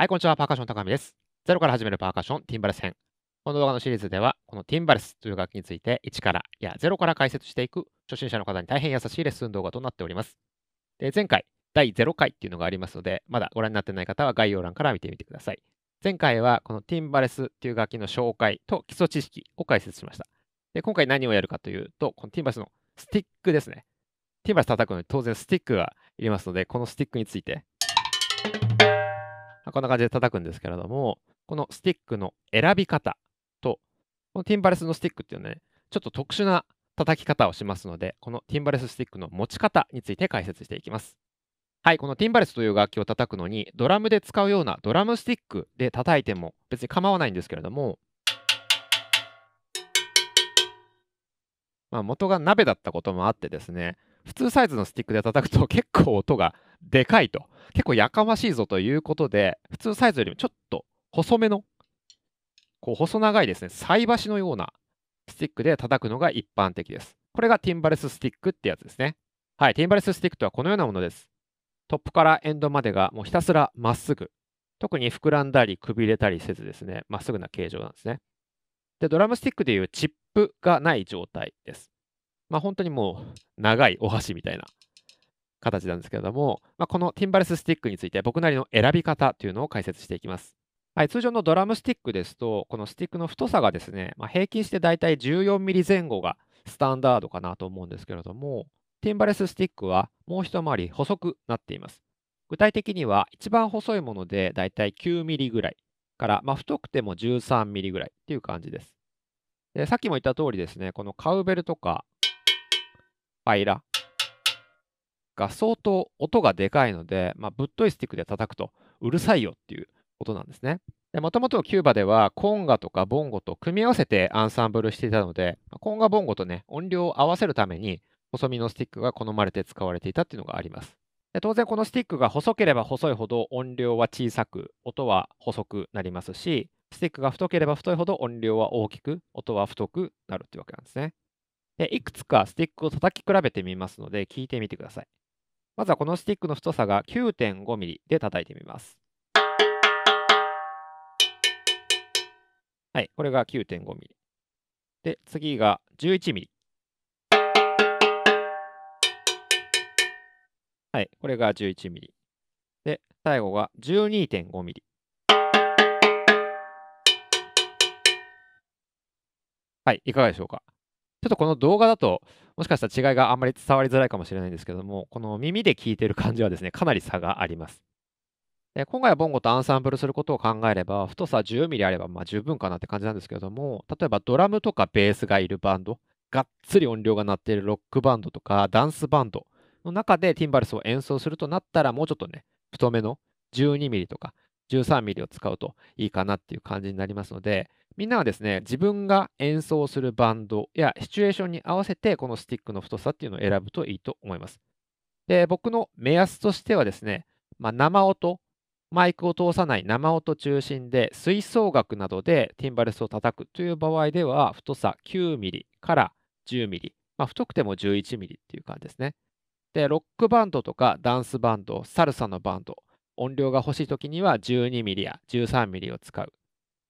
はい、こんにちは。パーカッション高見です。ゼロから始めるパーカッション、ティンバレス編。この動画のシリーズでは、このティンバレスという楽器について、1からや0から解説していく、初心者の方に大変優しいレッスン動画となっております。で前回、第0回っていうのがありますので、まだご覧になってない方は概要欄から見てみてください。前回は、このティンバレスという楽器の紹介と基礎知識を解説しました。で今回何をやるかというと、このティンバレスのスティックですね。ティンバレス叩くのに当然スティックがいりますので、このスティックについてこんな感じで叩くんですけれども、このスティックの選び方と、このティンバレスのスティックっていうのね、ちょっと特殊な叩き方をしますので、このティンバレススティックの持ち方について解説していきます。はい、このティンバレスという楽器を叩くのに、ドラムで使うようなドラムスティックで叩いても別に構わないんですけれども、まあ、元が鍋だったこともあってですね、普通サイズのスティックで叩くと結構音がでかいと、結構やかましいぞということで、普通サイズよりもちょっと細めの、こう細長いですね、菜箸のようなスティックで叩くのが一般的です。これがティンバレススティックってやつですね。はい、ティンバレススティックとはこのようなものです。トップからエンドまでがもうひたすらまっすぐ。特に膨らんだり、くびれたりせずですね、まっすぐな形状なんですね。で、ドラムスティックでいうチップがない状態です。まあ本当にもう長いお箸みたいな形なんですけれども、まあ、このティンバレススティックについて僕なりの選び方というのを解説していきます。はい、通常のドラムスティックですと、このスティックの太さがですね、まあ、平均してだいたい1 4ミリ前後がスタンダードかなと思うんですけれども、ティンバレススティックはもう一回り細くなっています。具体的には一番細いものでだいたい 9mm ぐらいから、まあ、太くても1 3ミリぐらいっていう感じです。でさっきも言った通りですね、このカウベルとかパイラが相当音がでかいので、まあ、ぶっといスティックで叩くとうるさいよっていうことなんですね。もともとキューバではコンガとかボンゴと組み合わせてアンサンブルしていたので、コンガボンゴとね、音量を合わせるために細身のスティックが好まれて使われていたっていうのがあります。当然このスティックが細ければ細いほど音量は小さく、音は細くなりますし、スティックが太ければ太いほど音量は大きく、音は太くなるっていうわけなんですね。でいくつかスティックを叩き比べてみますので、聞いてみてください。まずはこのスティックの太さが 9.5mm で叩いてみます。はい、これが 9.5mm。で、次が 11mm。はい、これが 11mm。で、最後が 12.5mm。はい、いかがでしょうかちょっとこの動画だと、もしかしたら違いがあんまり伝わりづらいかもしれないんですけども、この耳で聞いてる感じはですね、かなり差があります。で今回はボンゴとアンサンブルすることを考えれば、太さ1 0ミリあればま十分かなって感じなんですけれども、例えばドラムとかベースがいるバンド、がっつり音量が鳴っているロックバンドとかダンスバンドの中でティンバルスを演奏するとなったら、もうちょっとね、太めの1 2ミリとか1 3ミリを使うといいかなっていう感じになりますので、みんなはですね、自分が演奏するバンドやシチュエーションに合わせて、このスティックの太さっていうのを選ぶといいと思います。で、僕の目安としてはですね、まあ、生音、マイクを通さない生音中心で、吹奏楽などでティンバルスを叩くという場合では、太さ9ミリから10ミリ、まあ、太くても11ミリっていう感じですね。で、ロックバンドとかダンスバンド、サルサのバンド、音量が欲しい時には12ミリや13ミリを使う。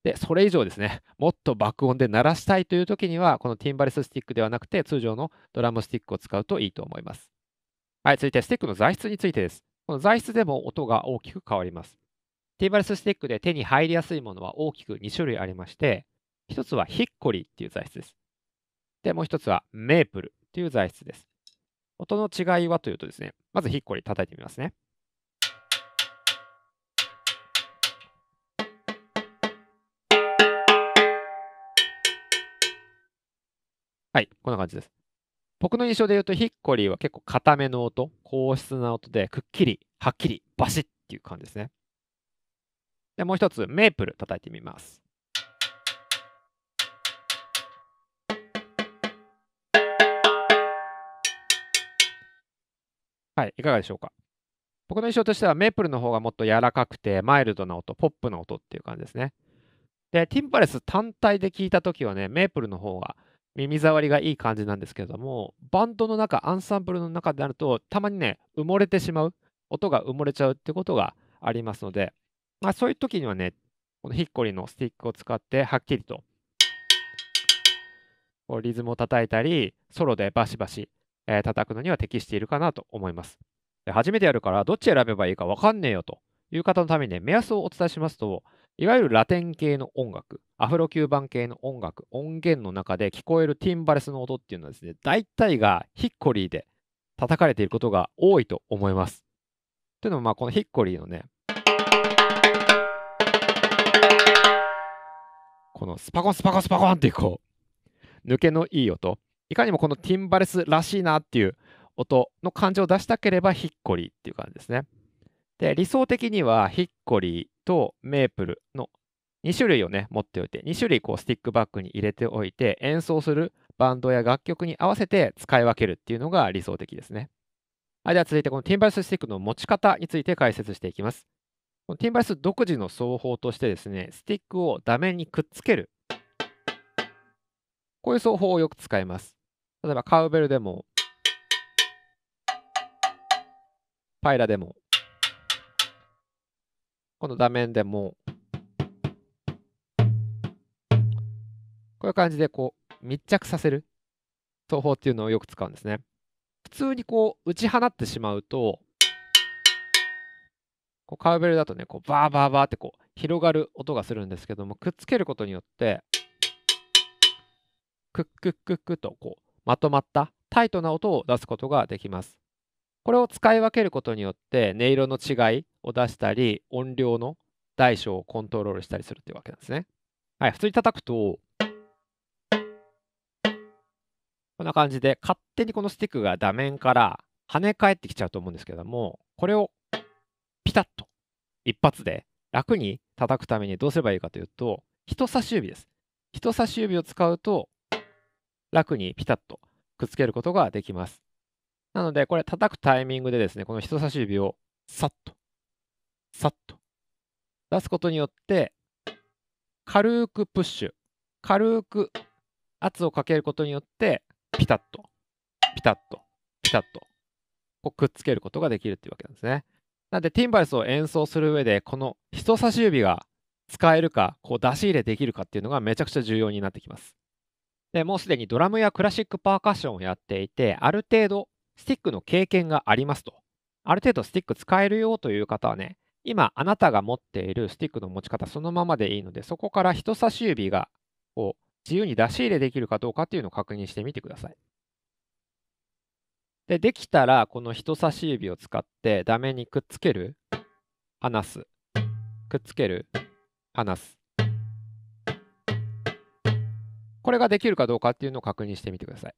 で、それ以上ですね、もっと爆音で鳴らしたいという時には、このティンバレススティックではなくて、通常のドラムスティックを使うといいと思います。はい、続いてスティックの材質についてです。この材質でも音が大きく変わります。ティンバレススティックで手に入りやすいものは大きく2種類ありまして、1つはヒッコリーっていう材質です。で、もう1つはメープルっていう材質です。音の違いはというとですね、まずヒッコリー叩いてみますね。こんな感じです。僕の印象で言うと、ヒッコリーは結構硬めの音、硬質な音で、くっきり、はっきり、バシッっていう感じですね。で、もう一つ、メープル叩いてみます。はい、いかがでしょうか。僕の印象としては、メープルの方がもっと柔らかくて、マイルドな音、ポップな音っていう感じですね。で、ティンパレス単体で聞いたときはね、メープルの方が耳障りがいい感じなんですけれども、バンドの中、アンサンブルの中であると、たまにね、埋もれてしまう、音が埋もれちゃうってことがありますので、まあ、そういう時にはね、このヒッコリのスティックを使って、はっきりと、こうリズムを叩いたり、ソロでバシバシ、えー、叩くのには適しているかなと思います。で初めてやるから、どっち選べばいいか分かんねえよという方のためにね、目安をお伝えしますと、いわゆるラテン系の音楽、アフロキューバン系の音楽、音源の中で聞こえるティンバレスの音っていうのはですね、大体がヒッコリーで叩かれていることが多いと思います。というのも、まあ、このヒッコリーのね、このスパコンスパコンスパコンってこう、抜けのいい音、いかにもこのティンバレスらしいなっていう音の感じを出したければヒッコリーっていう感じですね。で、理想的にはヒッコリー、とメープルの2種類をね、持っておいて、2種類こうスティックバッグに入れておいて、演奏するバンドや楽曲に合わせて使い分けるっていうのが理想的ですね。はい、では続いてこのティンバイススティックの持ち方について解説していきます。このティンバイス独自の奏法としてですね、スティックを座面にくっつける。こういう奏法をよく使います。例えばカウベルでも、パイラでも、この画面でも、こういう感じでこう密着させる奏法っていうのをよく使うんですね。普通にこう打ち放ってしまうと、こうカウベルだとね、こうバーバーバーってこう広がる音がするんですけども、くっつけることによって、クックックックとこうまとまったタイトな音を出すことができます。これを使い分けることによって音色の違いを出したり、音量の大小をコントロールしたりするっていうわけなんですね。はい、普通に叩くと、こんな感じで、勝手にこのスティックが画面から跳ね返ってきちゃうと思うんですけども、これをピタッと一発で楽に叩くためにどうすればいいかというと、人差し指です。人差し指を使うと楽にピタッとくっつけることができます。なので、これ叩くタイミングでですね、この人差し指をさっとさっと出すことによって、軽くプッシュ、軽く圧をかけることによって、ピタッと、ピタッと、ピタッと、こうくっつけることができるっていうわけなんですね。なんで、ティンバレスを演奏する上で、この人差し指が使えるか、こう出し入れできるかっていうのがめちゃくちゃ重要になってきます。で、もうすでにドラムやクラシックパーカッションをやっていて、ある程度スティックの経験がありますと。ある程度スティック使えるよという方はね、今、あなたが持っているスティックの持ち方そのままでいいので、そこから人差し指がを自由に出し入れできるかどうかっていうのを確認してみてください。で、できたら、この人差し指を使って、ダメにくっつける、離す、くっつける、離す。これができるかどうかっていうのを確認してみてください。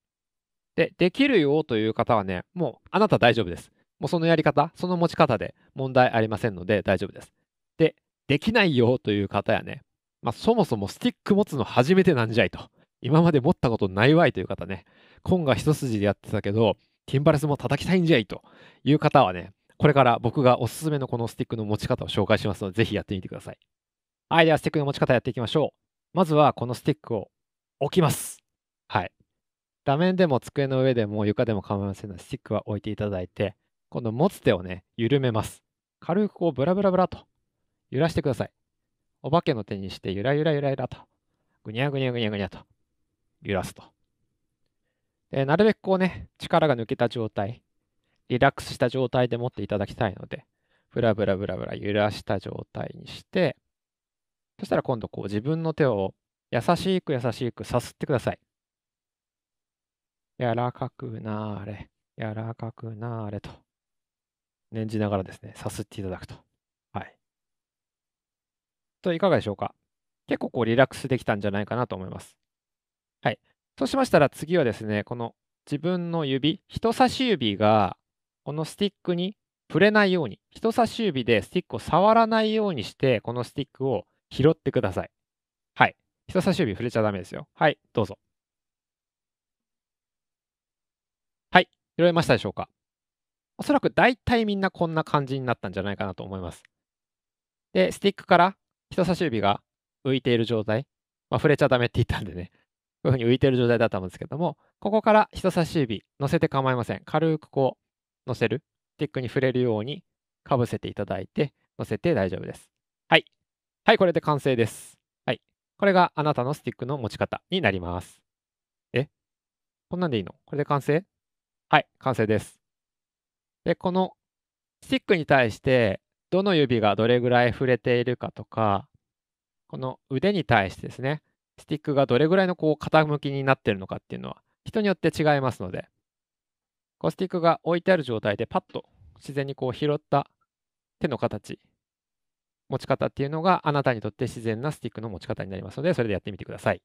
で、できるよという方はね、もうあなた大丈夫です。もうそのやり方、その持ち方で問題ありませんので大丈夫です。で、できないよという方やね、まあ、そもそもスティック持つの初めてなんじゃいと。今まで持ったことないわいという方ね、今が一筋でやってたけど、ティンバレスも叩きたいんじゃいという方はね、これから僕がおすすめのこのスティックの持ち方を紹介しますので、ぜひやってみてください。はい、ではスティックの持ち方やっていきましょう。まずはこのスティックを置きます。はい。画面でも机の上でも床でも構いませんので、スティックは置いていただいて、今度持つ手をね、緩めます。軽くこう、ブラブラブラと揺らしてください。お化けの手にして、ゆらゆらゆらゆらと、ぐにゃぐにゃぐにゃぐにゃと、揺らすと。でなるべくこうね、力が抜けた状態、リラックスした状態で持っていただきたいので、ブラブラブラブラ揺らした状態にして、そしたら今度こう自分の手を優しく優しくさすってください。柔らかくなれ、柔らかくなれと。念じながらですね、さっていただくと。はい。と、いかがでしょうか結構こうリラックスできたんじゃないかなと思います。はい。そうしましたら次はですね、この自分の指、人差し指がこのスティックに触れないように、人差し指でスティックを触らないようにして、このスティックを拾ってください。はい。人差し指触れちゃダメですよ。はい、どうぞ。はい、拾えましたでしょうかおそらく大体みんなこんな感じになったんじゃないかなと思います。で、スティックから人差し指が浮いている状態、まあ、触れちゃダメって言ったんでね、こういうふうに浮いている状態だったんですけども、ここから人差し指乗せて構いません。軽くこう、乗せる、スティックに触れるようにかぶせていただいて、乗せて大丈夫です。はい。はい、これで完成です。はい。これがあなたのスティックの持ち方になります。えこんなんでいいのこれで完成はい、完成です。で、このスティックに対してどの指がどれぐらい触れているかとか、この腕に対してですね、スティックがどれぐらいのこう傾きになってるのかっていうのは人によって違いますので、こうスティックが置いてある状態でパッと自然にこう拾った手の形、持ち方っていうのがあなたにとって自然なスティックの持ち方になりますので、それでやってみてください。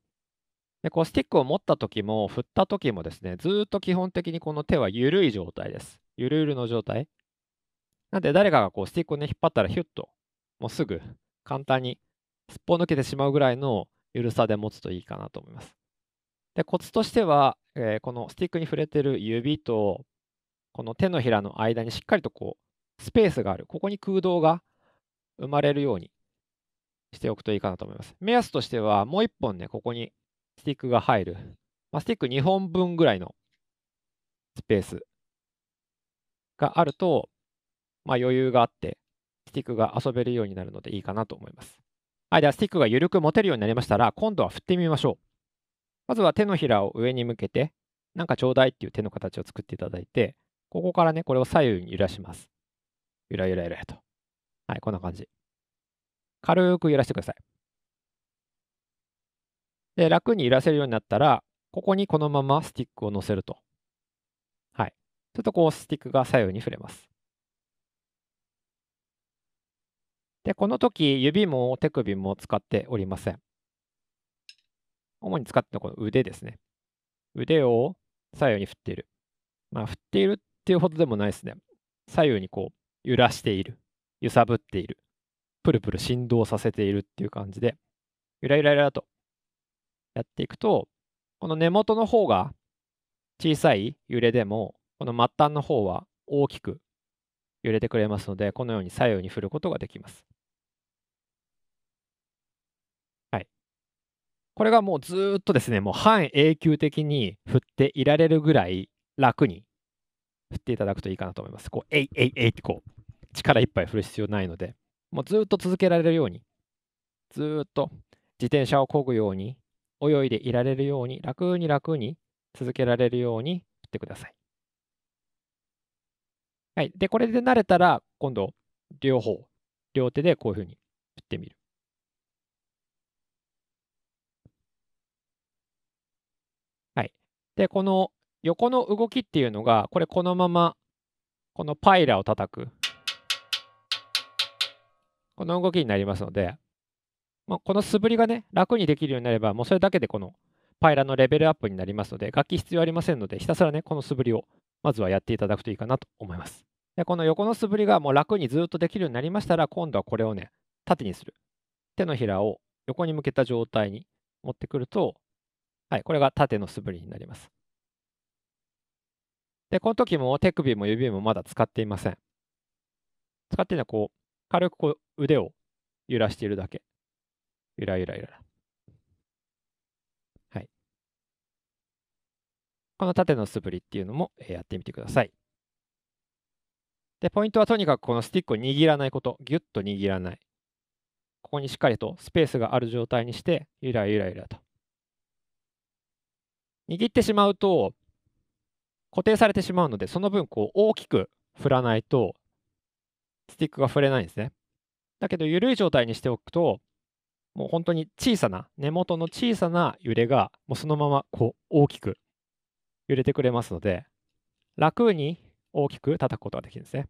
でこうスティックを持った時も振った時もですね、ずっと基本的にこの手は緩い状態です。ゆるゆるの状態。なんで誰かがこうスティックをね、引っ張ったらヒュッと、もうすぐ簡単にすっぽ抜けてしまうぐらいの緩さで持つといいかなと思います。で、コツとしては、えー、このスティックに触れてる指と、この手のひらの間にしっかりとこう、スペースがある。ここに空洞が生まれるようにしておくといいかなと思います。目安としては、もう1本ね、ここにスティックが入る。まあ、スティック2本分ぐらいのスペースがあると、まあ、余裕があって、スティックが遊べるようになるのでいいかなと思います。はい、ではスティックが緩く持てるようになりましたら、今度は振ってみましょう。まずは手のひらを上に向けて、なんかちょうだいっていう手の形を作っていただいて、ここからね、これを左右に揺らします。ゆらゆらゆらと。はい、こんな感じ。軽く揺らしてください。で、楽に揺らせるようになったら、ここにこのままスティックを乗せると。するとこうスティックが左右に触れます。で、この時指も手首も使っておりません。主に使ってのこの腕ですね。腕を左右に振っている。まあ、振っているっていうほどでもないですね。左右にこう揺らしている。揺さぶっている。プルプル振動させているっていう感じで、ゆらゆらゆらとやっていくと、この根元の方が小さい揺れでもこの末端の方は大きく揺れてくれますので、このように左右に振ることができます。はい。これがもうずっとですね、もう半永久的に振っていられるぐらい楽に振っていただくといいかなと思います。こう、えいえいえいってこう、力いっぱい振る必要ないので、もうずっと続けられるように、ずっと自転車を漕ぐように、泳いでいられるように、楽に楽に続けられるように振ってください。はい。で、これで慣れたら、今度、両方、両手でこういうふうに振ってみる。はい。で、この横の動きっていうのが、これこのまま、このパイラを叩く。この動きになりますので、まあ、この素振りがね、楽にできるようになれば、もうそれだけでこのパイラのレベルアップになりますので、楽器必要ありませんので、ひたすらね、この素振りをまずはやっていただくといいかなと思います。でこの横の素振りがもう楽にずっとできるようになりましたら、今度はこれをね、縦にする。手のひらを横に向けた状態に持ってくると、はい、これが縦の素振りになります。で、この時も手首も指もまだ使っていません。使っているのはこう、軽くこう腕を揺らしているだけ。ゆらゆらゆら。この縦の素振りっていうのもやってみてください。で、ポイントはとにかくこのスティックを握らないこと、ぎゅっと握らない。ここにしっかりとスペースがある状態にして、ゆらゆらゆらと。握ってしまうと、固定されてしまうので、その分こう大きく振らないと、スティックが振れないんですね。だけど、緩い状態にしておくと、もう本当に小さな、根元の小さな揺れが、もうそのままこう大きく揺れてくれますので、楽に大きく叩くことができるんですね。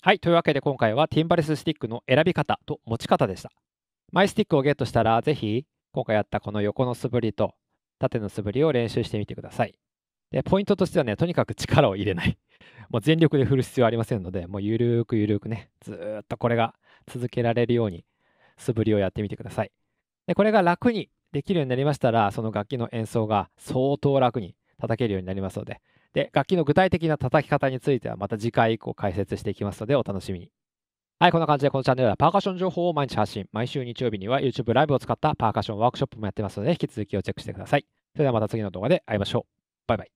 はい、というわけで今回はティンバレススティックの選び方と持ち方でした。マイスティックをゲットしたら、ぜひ今回やったこの横の素振りと縦の素振りを練習してみてください。でポイントとしてはね、とにかく力を入れない。もう全力で振る必要はありませんので、もうゆるーくゆるーくね、ずっとこれが続けられるように素振りをやってみてください。でこれが楽にできるようになりましたら、その楽器の演奏が相当楽に叩けるようになりますので。で、楽器の具体的な叩き方についてはまた次回以降解説していきますのでお楽しみに。はい、こんな感じでこのチャンネルではパーカッション情報を毎日発信。毎週日曜日には YouTube ライブを使ったパーカッションワークショップもやってますので、引き続きをチェックしてください。それではまた次の動画で会いましょう。バイバイ。